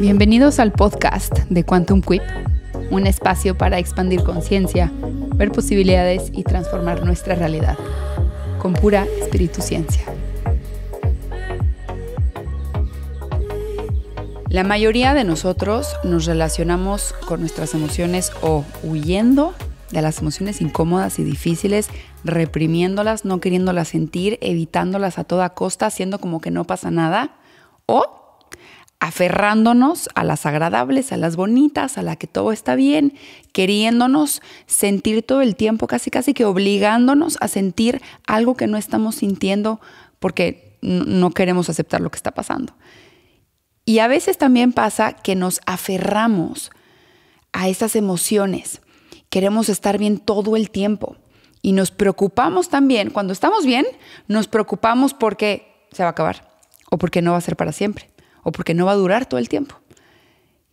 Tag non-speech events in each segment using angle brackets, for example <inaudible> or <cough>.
Bienvenidos al podcast de Quantum Quip, un espacio para expandir conciencia, ver posibilidades y transformar nuestra realidad con pura espíritu ciencia. La mayoría de nosotros nos relacionamos con nuestras emociones o huyendo de las emociones incómodas y difíciles, reprimiéndolas, no queriéndolas sentir, evitándolas a toda costa, haciendo como que no pasa nada, o aferrándonos a las agradables, a las bonitas, a la que todo está bien, queriéndonos sentir todo el tiempo, casi casi que obligándonos a sentir algo que no estamos sintiendo porque no queremos aceptar lo que está pasando. Y a veces también pasa que nos aferramos a esas emociones. Queremos estar bien todo el tiempo. Y nos preocupamos también, cuando estamos bien, nos preocupamos porque se va a acabar o porque no va a ser para siempre porque no va a durar todo el tiempo.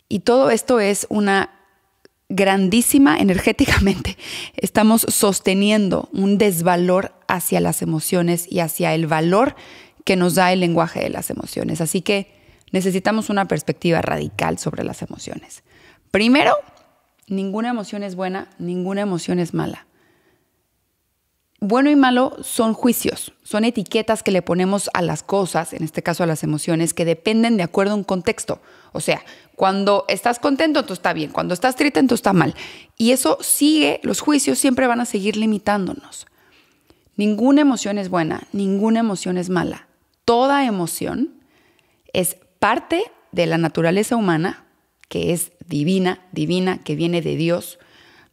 Y todo esto es una grandísima energéticamente. <laughs> Estamos sosteniendo un desvalor hacia las emociones y hacia el valor que nos da el lenguaje de las emociones. Así que necesitamos una perspectiva radical sobre las emociones. Primero, ninguna emoción es buena, ninguna emoción es mala. Bueno y malo son juicios, son etiquetas que le ponemos a las cosas, en este caso a las emociones, que dependen de acuerdo a un contexto. O sea, cuando estás contento, tú estás bien, cuando estás triste, tú está mal. Y eso sigue, los juicios siempre van a seguir limitándonos. Ninguna emoción es buena, ninguna emoción es mala. Toda emoción es parte de la naturaleza humana, que es divina, divina, que viene de Dios,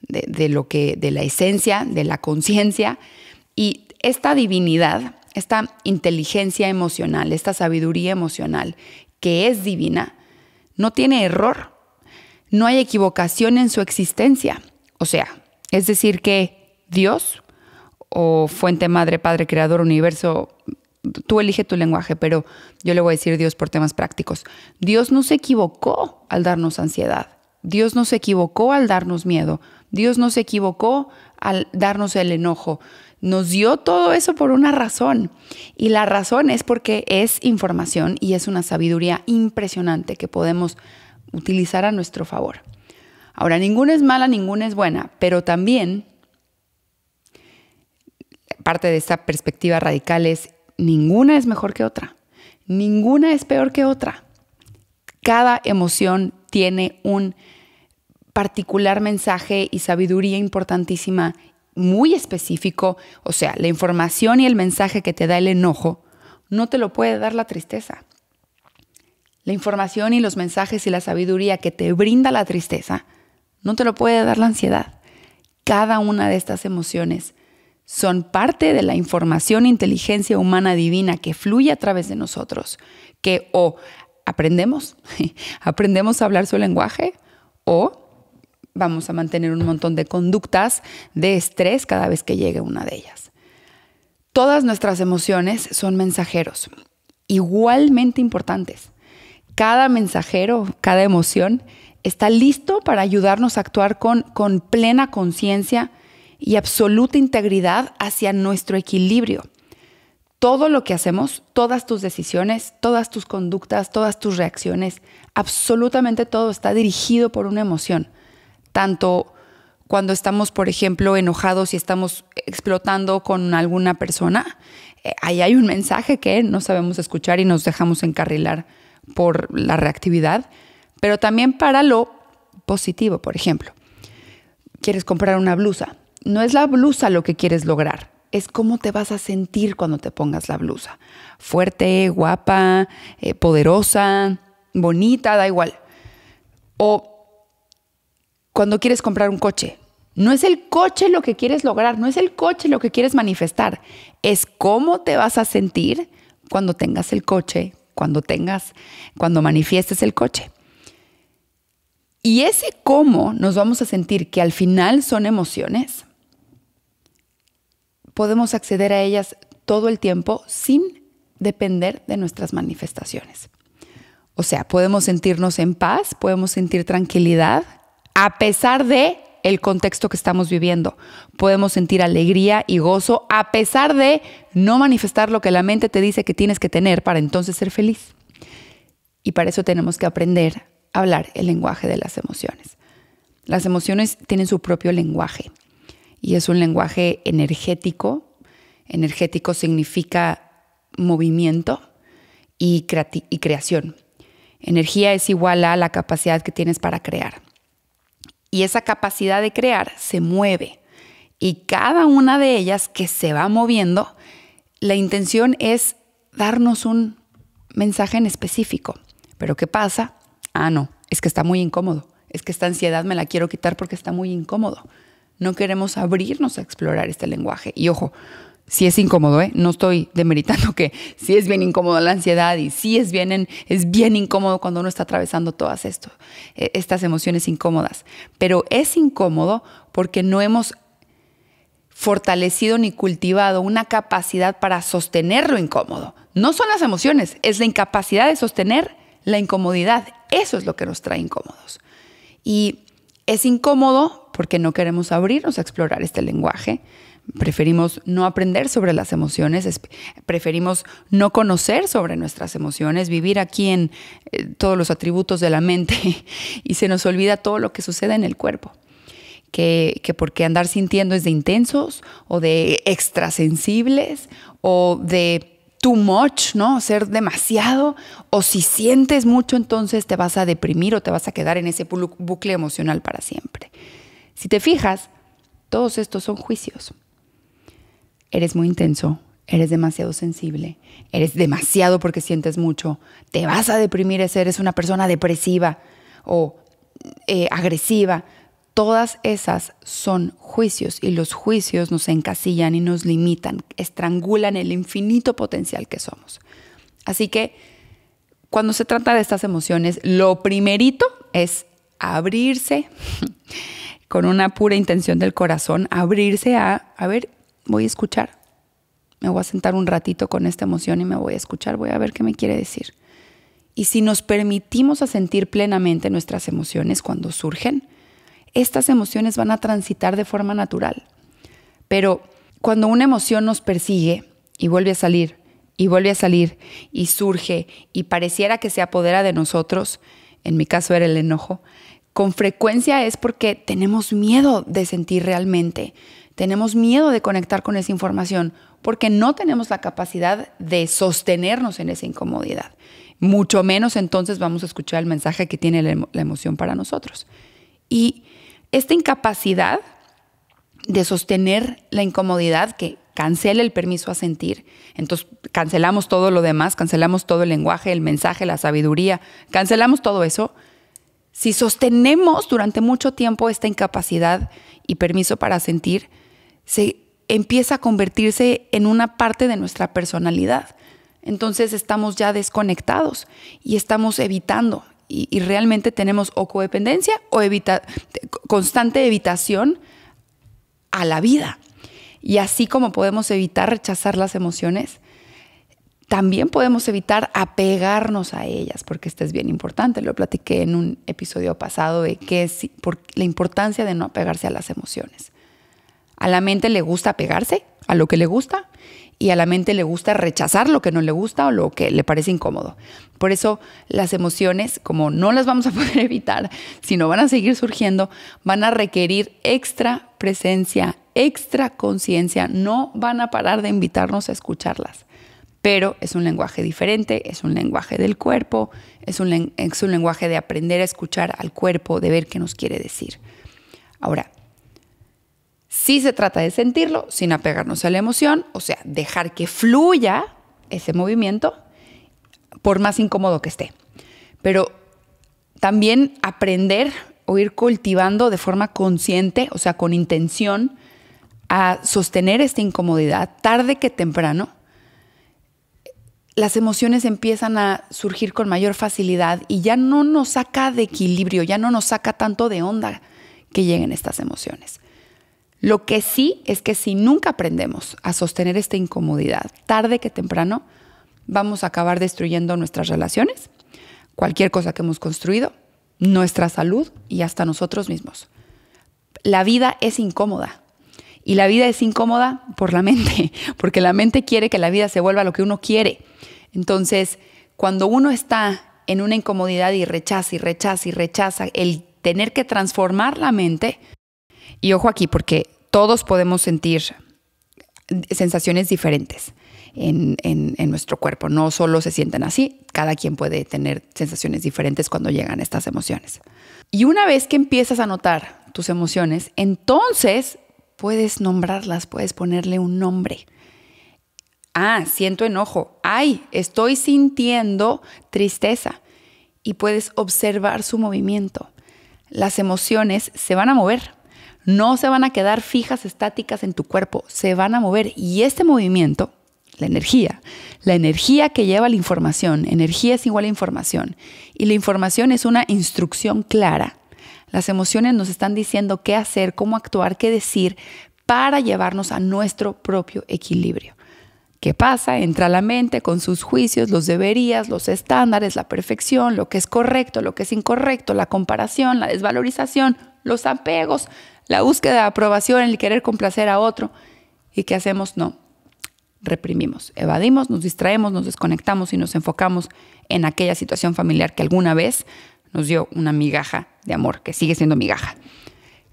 de, de, lo que, de la esencia, de la conciencia, y esta divinidad, esta inteligencia emocional, esta sabiduría emocional que es divina, no tiene error, no hay equivocación en su existencia. O sea, es decir que Dios o fuente madre, padre, creador, universo, tú elige tu lenguaje, pero yo le voy a decir Dios por temas prácticos. Dios no se equivocó al darnos ansiedad. Dios no se equivocó al darnos miedo. Dios no se equivocó al darnos el enojo. Nos dio todo eso por una razón. Y la razón es porque es información y es una sabiduría impresionante que podemos utilizar a nuestro favor. Ahora, ninguna es mala, ninguna es buena, pero también parte de esta perspectiva radical es ninguna es mejor que otra, ninguna es peor que otra. Cada emoción tiene un particular mensaje y sabiduría importantísima muy específico, o sea, la información y el mensaje que te da el enojo no te lo puede dar la tristeza. La información y los mensajes y la sabiduría que te brinda la tristeza no te lo puede dar la ansiedad. Cada una de estas emociones son parte de la información e inteligencia humana divina que fluye a través de nosotros, que o aprendemos, <laughs> aprendemos a hablar su lenguaje o vamos a mantener un montón de conductas de estrés cada vez que llegue una de ellas. Todas nuestras emociones son mensajeros, igualmente importantes. Cada mensajero, cada emoción está listo para ayudarnos a actuar con, con plena conciencia y absoluta integridad hacia nuestro equilibrio. Todo lo que hacemos, todas tus decisiones, todas tus conductas, todas tus reacciones, absolutamente todo está dirigido por una emoción tanto cuando estamos, por ejemplo, enojados y estamos explotando con alguna persona, eh, ahí hay un mensaje que no sabemos escuchar y nos dejamos encarrilar por la reactividad, pero también para lo positivo, por ejemplo. Quieres comprar una blusa. No es la blusa lo que quieres lograr, es cómo te vas a sentir cuando te pongas la blusa. Fuerte, guapa, eh, poderosa, bonita, da igual. O cuando quieres comprar un coche. No es el coche lo que quieres lograr, no es el coche lo que quieres manifestar, es cómo te vas a sentir cuando tengas el coche, cuando tengas, cuando manifiestes el coche. Y ese cómo nos vamos a sentir, que al final son emociones, podemos acceder a ellas todo el tiempo sin depender de nuestras manifestaciones. O sea, podemos sentirnos en paz, podemos sentir tranquilidad, a pesar de el contexto que estamos viviendo. Podemos sentir alegría y gozo a pesar de no manifestar lo que la mente te dice que tienes que tener para entonces ser feliz. Y para eso tenemos que aprender a hablar el lenguaje de las emociones. Las emociones tienen su propio lenguaje y es un lenguaje energético. Energético significa movimiento y, y creación. Energía es igual a la capacidad que tienes para crear y esa capacidad de crear se mueve. Y cada una de ellas que se va moviendo, la intención es darnos un mensaje en específico. Pero ¿qué pasa? Ah, no, es que está muy incómodo. Es que esta ansiedad me la quiero quitar porque está muy incómodo. No queremos abrirnos a explorar este lenguaje. Y ojo, sí es incómodo, ¿eh? No estoy demeritando que sí es bien incómodo la ansiedad y sí es bien, es bien incómodo cuando uno está atravesando todas eh, estas emociones incómodas. Pero es incómodo porque no hemos fortalecido ni cultivado una capacidad para sostener lo incómodo. No son las emociones, es la incapacidad de sostener la incomodidad. Eso es lo que nos trae incómodos. Y es incómodo porque no queremos abrirnos a explorar este lenguaje Preferimos no aprender sobre las emociones, preferimos no conocer sobre nuestras emociones, vivir aquí en eh, todos los atributos de la mente <laughs> y se nos olvida todo lo que sucede en el cuerpo. Que, que porque andar sintiendo es de intensos o de extrasensibles o de too much, ¿no? Ser demasiado. O si sientes mucho, entonces te vas a deprimir o te vas a quedar en ese bucle emocional para siempre. Si te fijas, todos estos son juicios eres muy intenso, eres demasiado sensible, eres demasiado porque sientes mucho, te vas a deprimir eres una persona depresiva o eh, agresiva. Todas esas son juicios y los juicios nos encasillan y nos limitan, estrangulan el infinito potencial que somos. Así que cuando se trata de estas emociones, lo primerito es abrirse <laughs> con una pura intención del corazón, abrirse a, a ver voy a escuchar. Me voy a sentar un ratito con esta emoción y me voy a escuchar, voy a ver qué me quiere decir. Y si nos permitimos a sentir plenamente nuestras emociones cuando surgen, estas emociones van a transitar de forma natural. Pero cuando una emoción nos persigue y vuelve a salir, y vuelve a salir, y surge, y pareciera que se apodera de nosotros, en mi caso era el enojo, con frecuencia es porque tenemos miedo de sentir realmente, tenemos miedo de conectar con esa información, porque no tenemos la capacidad de sostenernos en esa incomodidad. Mucho menos entonces vamos a escuchar el mensaje que tiene la emoción para nosotros. Y esta incapacidad de sostener la incomodidad que cancela el permiso a sentir. Entonces cancelamos todo lo demás, cancelamos todo el lenguaje, el mensaje, la sabiduría, cancelamos todo eso si sostenemos durante mucho tiempo esta incapacidad y permiso para sentir, se empieza a convertirse en una parte de nuestra personalidad. Entonces estamos ya desconectados y estamos evitando y, realmente tenemos o codependencia o constante evitación a la vida. Y así como podemos evitar rechazar las emociones, también podemos evitar apegarnos a ellas, porque esto es bien importante. Lo platiqué en un episodio pasado de qué la importancia de no apegarse a las emociones. A la mente le gusta apegarse a lo que le gusta y a la mente le gusta rechazar lo que no le gusta o lo que le parece incómodo. Por eso las emociones, como no las vamos a <laughs> poder evitar, sino van a seguir surgiendo, van a requerir extra presencia, extra conciencia, no van a parar de invitarnos a escucharlas pero es un lenguaje diferente, es un lenguaje del cuerpo, es un, lenguaje de aprender a escuchar al cuerpo, de ver qué nos quiere decir. Ahora, sí se trata de sentirlo sin apegarnos a la emoción, o sea, dejar que fluya ese movimiento, por más incómodo que esté. Pero también aprender o ir cultivando de forma consciente, o sea, con intención, a sostener esta incomodidad tarde que temprano las emociones empiezan a surgir con mayor facilidad y ya no nos saca de equilibrio, ya no nos saca tanto de onda que lleguen estas emociones. Lo que sí es que si nunca aprendemos a sostener esta incomodidad, tarde que temprano, vamos a acabar destruyendo nuestras relaciones, cualquier cosa que hemos construido, nuestra salud y hasta nosotros mismos. La vida es incómoda. Y la vida es incómoda por la mente, <laughs> porque la mente quiere que la vida se vuelva lo que uno quiere. Entonces, cuando uno está en una incomodidad y rechaza y rechaza y rechaza el tener que transformar la mente, y ojo aquí, porque todos podemos sentir sensaciones diferentes en, nuestro cuerpo, no solo se sienten así, cada quien puede tener sensaciones diferentes cuando llegan estas emociones. Y una vez que empiezas a notar tus emociones, entonces Puedes nombrarlas, puedes ponerle un nombre. Ah, siento enojo. Ay, estoy sintiendo tristeza. Y puedes observar su movimiento. Las emociones se van a mover. No se van a quedar fijas, estáticas en tu cuerpo. Se van a mover. Y este movimiento, la energía, la energía que lleva la información, energía es igual a información. Y la información es una instrucción clara las emociones nos están diciendo qué hacer, cómo actuar, qué decir para llevarnos a nuestro propio equilibrio. ¿Qué pasa? Entra la mente con sus juicios, los deberías, los estándares, la perfección, lo que es correcto, lo que es incorrecto, la comparación, la desvalorización, los apegos, la búsqueda de aprobación, el querer complacer a otro. ¿Y qué hacemos? No. Reprimimos, evadimos, nos distraemos, nos desconectamos y nos enfocamos en aquella situación familiar que alguna vez nos dio una migaja de amor, que sigue siendo migaja.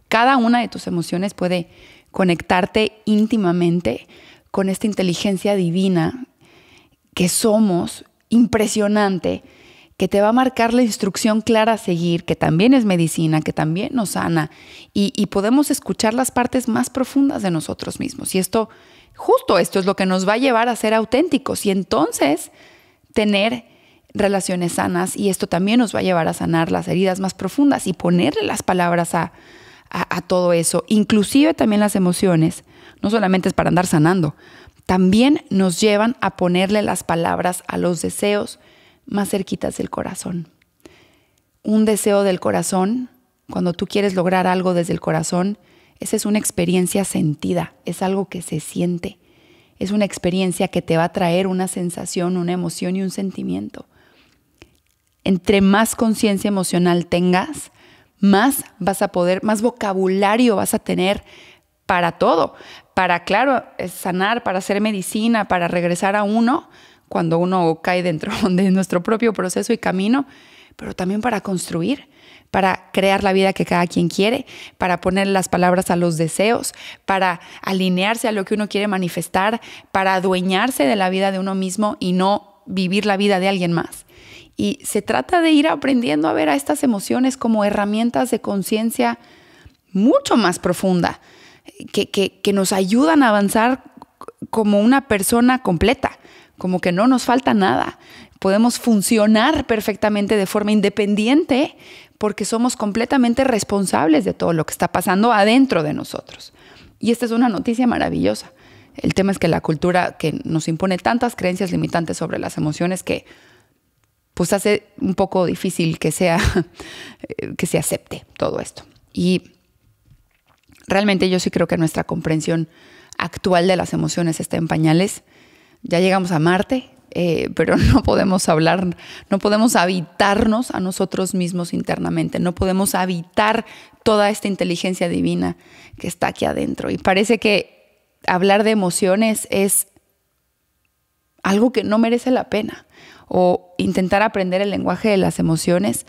Cada una de tus emociones puede conectarte íntimamente con esta inteligencia divina que somos, impresionante, que te va a marcar la instrucción clara a seguir, que también es medicina, que también nos sana, y, podemos escuchar las partes más profundas de nosotros mismos. Y esto, justo esto es lo que nos va a llevar a ser auténticos y entonces tener relaciones sanas y esto también nos va a llevar a sanar las heridas más profundas y ponerle las palabras a, todo eso, inclusive también las emociones, no solamente es para andar sanando, también nos llevan a ponerle las palabras a los deseos más cerquitas del corazón. Un deseo del corazón, cuando tú quieres lograr algo desde el corazón, esa es una experiencia sentida, es algo que se siente, es una experiencia que te va a traer una sensación, una emoción y un sentimiento entre más conciencia emocional tengas, más vas a poder, más vocabulario vas a tener para todo, para, claro, sanar, para hacer medicina, para regresar a uno cuando uno cae dentro <laughs> de nuestro propio proceso y camino, pero también para construir, para crear la vida que cada quien quiere, para poner las palabras a los deseos, para alinearse a lo que uno quiere manifestar, para adueñarse de la vida de uno mismo y no vivir la vida de alguien más. Y se trata de ir aprendiendo a ver a estas emociones como herramientas de conciencia mucho más profunda, que, que nos ayudan a avanzar como una persona completa, como que no nos falta nada. Podemos funcionar perfectamente de forma independiente porque somos completamente responsables de todo lo que está pasando adentro de nosotros. Y esta es una noticia maravillosa. El tema es que la cultura que nos impone tantas creencias limitantes sobre las emociones que pues hace un poco difícil que sea, <laughs> que se acepte todo esto. Y realmente yo sí creo que nuestra comprensión actual de las emociones está en pañales. Ya llegamos a Marte, eh, <laughs> pero no podemos hablar, no podemos habitarnos a nosotros mismos internamente, no podemos habitar toda esta inteligencia divina que está aquí adentro. Y parece que hablar de emociones es algo que no merece la pena o intentar aprender el lenguaje de las emociones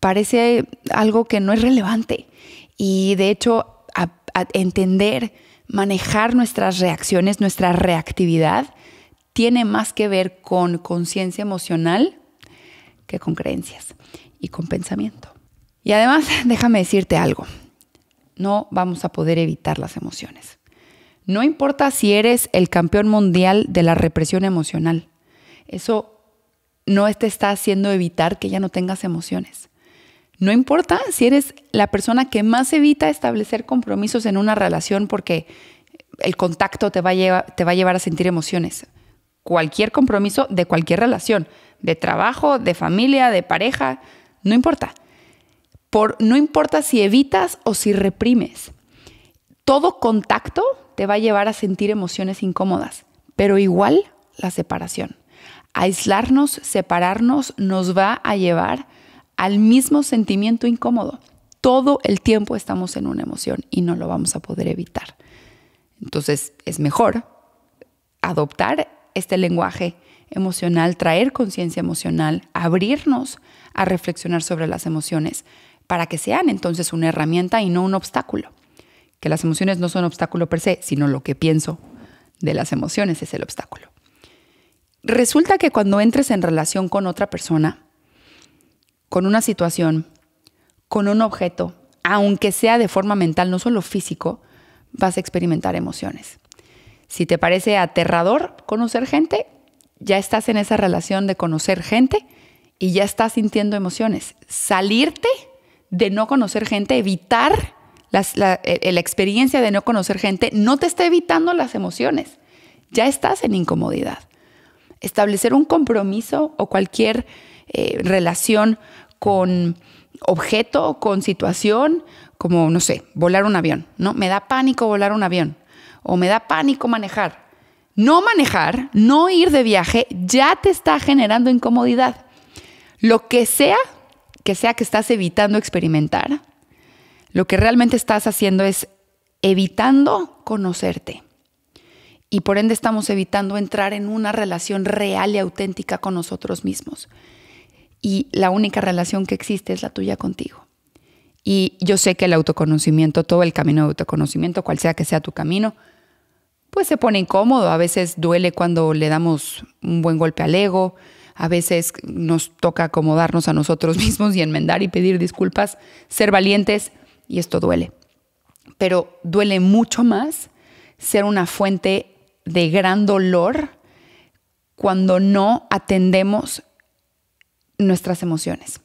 parece algo que no es relevante. Y de hecho, entender, manejar nuestras reacciones, nuestra reactividad, tiene más que ver con conciencia emocional que con creencias y con pensamiento. Y además, <laughs> déjame decirte algo, no vamos a poder evitar las emociones. No importa si eres el campeón mundial de la represión emocional, eso no te está haciendo evitar que ya no tengas emociones. No importa si eres la persona que más evita establecer compromisos en una relación porque el contacto te va a, llevar, a sentir emociones. Cualquier compromiso de cualquier relación, de trabajo, de familia, de pareja, no importa. no importa si evitas o si reprimes. Todo contacto te va a llevar a sentir emociones incómodas, pero igual la separación. Aislarnos, separarnos, nos va a llevar al mismo sentimiento incómodo. Todo el tiempo estamos en una emoción y no lo vamos a poder evitar. Entonces es mejor adoptar este lenguaje emocional, traer conciencia emocional, abrirnos a reflexionar sobre las emociones para que sean entonces una herramienta y no un obstáculo. Que las emociones no son obstáculo per se, sino lo que pienso de las emociones es el obstáculo. Resulta que cuando entres en relación con otra persona, con una situación, con un objeto, aunque sea de forma mental, no solo físico, vas a experimentar emociones. Si te parece aterrador conocer gente, ya estás en esa relación de conocer gente y ya estás sintiendo emociones. Salirte de no conocer gente, evitar e, e, la experiencia de no conocer gente, no te está evitando las emociones. Ya estás en incomodidad establecer un compromiso o cualquier eh, relación con objeto, con situación, como, no sé, volar un avión, ¿no? Me da pánico volar un avión o me da pánico manejar. No manejar, no ir de viaje, ya te está generando incomodidad. Lo que sea, que sea que estás evitando experimentar, lo que realmente estás haciendo es evitando conocerte y por ende estamos evitando entrar en una relación real y auténtica con nosotros mismos. Y la única relación que existe es la tuya contigo. Y yo sé que el autoconocimiento, todo el camino de autoconocimiento, cual sea que sea tu camino, pues se pone incómodo. A veces duele cuando le damos un buen golpe al ego, a veces nos toca acomodarnos a nosotros <laughs> mismos y enmendar y pedir disculpas, ser valientes, y esto duele. Pero duele mucho más ser una fuente de gran dolor cuando no atendemos nuestras emociones.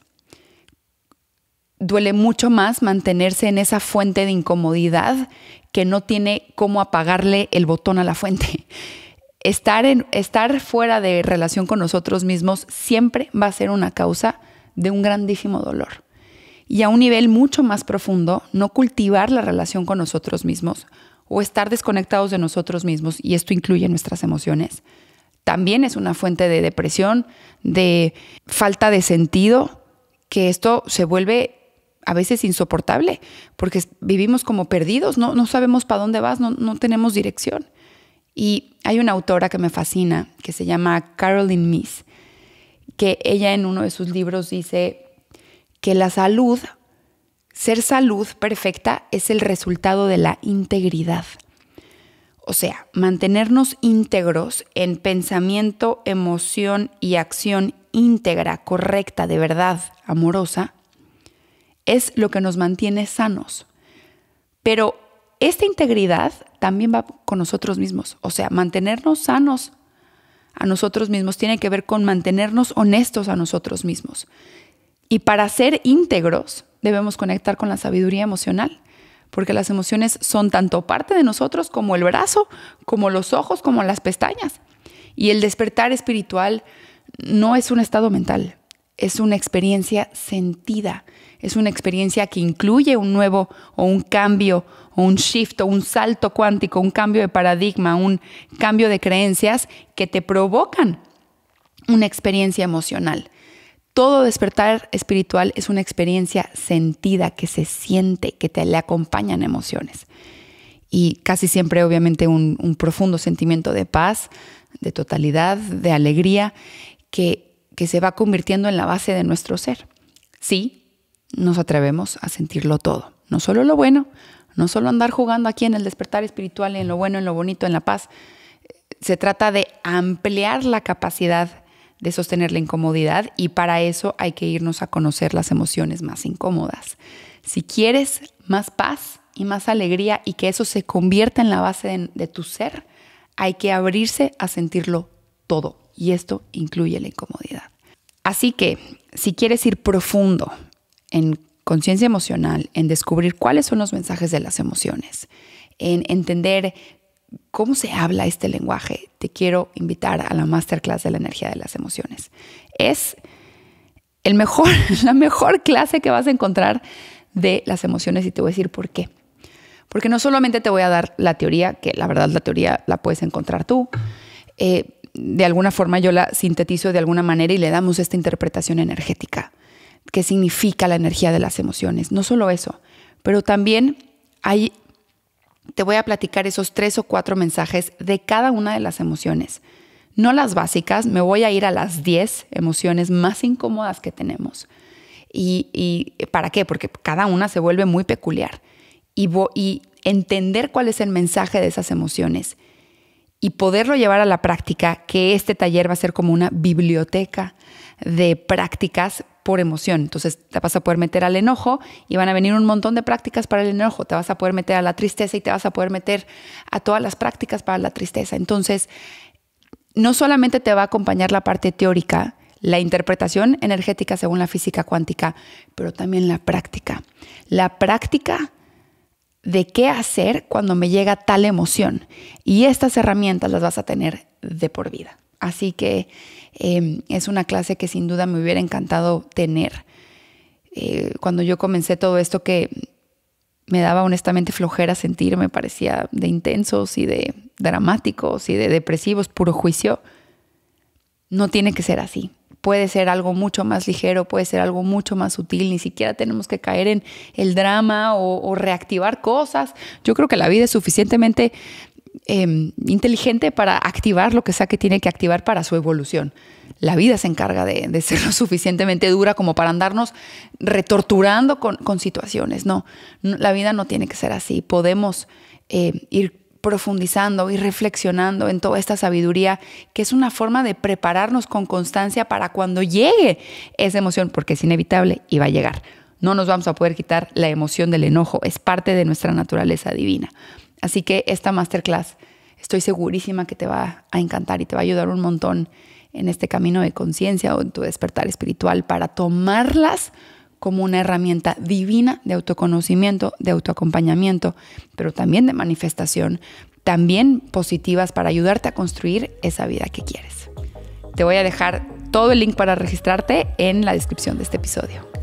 Duele mucho más mantenerse en esa fuente de incomodidad que no tiene cómo apagarle el botón a la fuente. <laughs> Estar, fuera de relación con nosotros mismos siempre va a ser una causa de un grandísimo dolor. Y a un nivel mucho más profundo, no cultivar la relación con nosotros mismos o estar desconectados de nosotros mismos, y esto incluye nuestras emociones, también es una fuente de depresión, de falta de sentido, que esto se vuelve a veces insoportable, porque vivimos como perdidos, no, no sabemos para dónde vas, no, no tenemos dirección. Y hay una autora que me fascina, que se llama Carolyn Meese, que ella en uno de sus libros dice que la salud ser salud perfecta es el resultado de la integridad. O sea, mantenernos íntegros en pensamiento, emoción y acción íntegra, correcta, de verdad, amorosa, es lo que nos mantiene sanos. Pero esta integridad también va con nosotros mismos. O sea, mantenernos sanos a nosotros mismos tiene que ver con mantenernos honestos a nosotros mismos. Y para ser íntegros, debemos conectar con la sabiduría emocional, porque las emociones son tanto parte de nosotros como el brazo, como los ojos, como las pestañas. Y el despertar espiritual no es un estado mental, es una experiencia sentida, es una experiencia que incluye un nuevo o un cambio o un shift o un salto cuántico, un cambio de paradigma, un cambio de creencias que te provocan una experiencia emocional. Todo despertar espiritual es una experiencia sentida, que se siente, que te le acompañan emociones. Y casi siempre, obviamente, un, profundo sentimiento de paz, de totalidad, de alegría, que, que se va convirtiendo en la base de nuestro ser. Sí, nos atrevemos a sentirlo todo, no solo lo bueno, no solo andar jugando aquí en el despertar espiritual, en lo bueno, en lo bonito, en la paz. Se trata de ampliar la capacidad de sostener la incomodidad y para eso hay que irnos a conocer las emociones más incómodas. Si quieres más paz y más alegría y que eso se convierta en la base de, tu ser, hay que abrirse a sentirlo todo y esto incluye la incomodidad. Así que si quieres ir profundo en conciencia emocional, en descubrir cuáles son los mensajes de las emociones, en entender cómo se habla este lenguaje, te quiero invitar a la masterclass de la energía de las emociones. Es el mejor, <laughs> la mejor clase que vas a encontrar de las emociones y te voy a decir por qué. Porque no solamente te voy a dar la teoría, que la verdad la teoría la puedes encontrar tú, eh, de alguna forma yo la sintetizo de alguna manera y le damos esta interpretación energética, ¿Qué significa la energía de las emociones. No solo eso, pero también hay te voy a platicar esos tres o cuatro mensajes de cada una de las emociones. No las básicas, me voy a ir a las 10 emociones más incómodas que tenemos. Y, para qué? Porque cada una se vuelve muy peculiar. Y, y entender cuál es el mensaje de esas emociones y poderlo llevar a la práctica, que este taller va a ser como una biblioteca de prácticas por emoción. Entonces te vas a poder meter al enojo y van a venir un montón de prácticas para el enojo. Te vas a poder meter a la tristeza y te vas a poder meter a todas las prácticas para la tristeza. Entonces, no solamente te va a acompañar la parte teórica, la interpretación energética según la física cuántica, pero también la práctica. La práctica de qué hacer cuando me llega tal emoción. Y estas herramientas las vas a tener de por vida. Así que em, es una clase que sin duda me hubiera encantado tener. Eh, cuando yo comencé todo esto que me daba honestamente flojera sentir, me parecía de intensos y de dramáticos y de depresivos, puro juicio, no tiene que ser así puede ser algo mucho más ligero, puede ser algo mucho más sutil, ni siquiera tenemos que caer en el drama o, reactivar cosas. Yo creo que la vida es suficientemente em, inteligente para activar lo que sea que tiene que activar para su evolución. La vida se encarga de, ser lo <laughs> suficientemente dura como para andarnos retorturando con, situaciones. No, la vida no tiene que ser así. Podemos eh, ir profundizando y reflexionando en toda esta sabiduría, que es una forma de prepararnos con constancia para cuando llegue esa emoción, porque es inevitable y va a llegar. No nos vamos a poder quitar la emoción del enojo, es parte de nuestra naturaleza divina. Así que esta masterclass estoy segurísima que te va a encantar y te va a ayudar un montón en este camino de conciencia o en tu despertar espiritual para tomarlas como una herramienta divina de autoconocimiento, de autoacompañamiento, pero también de manifestación, también positivas para ayudarte a construir esa vida que quieres. Te voy a dejar todo el link para registrarte en la descripción de este episodio.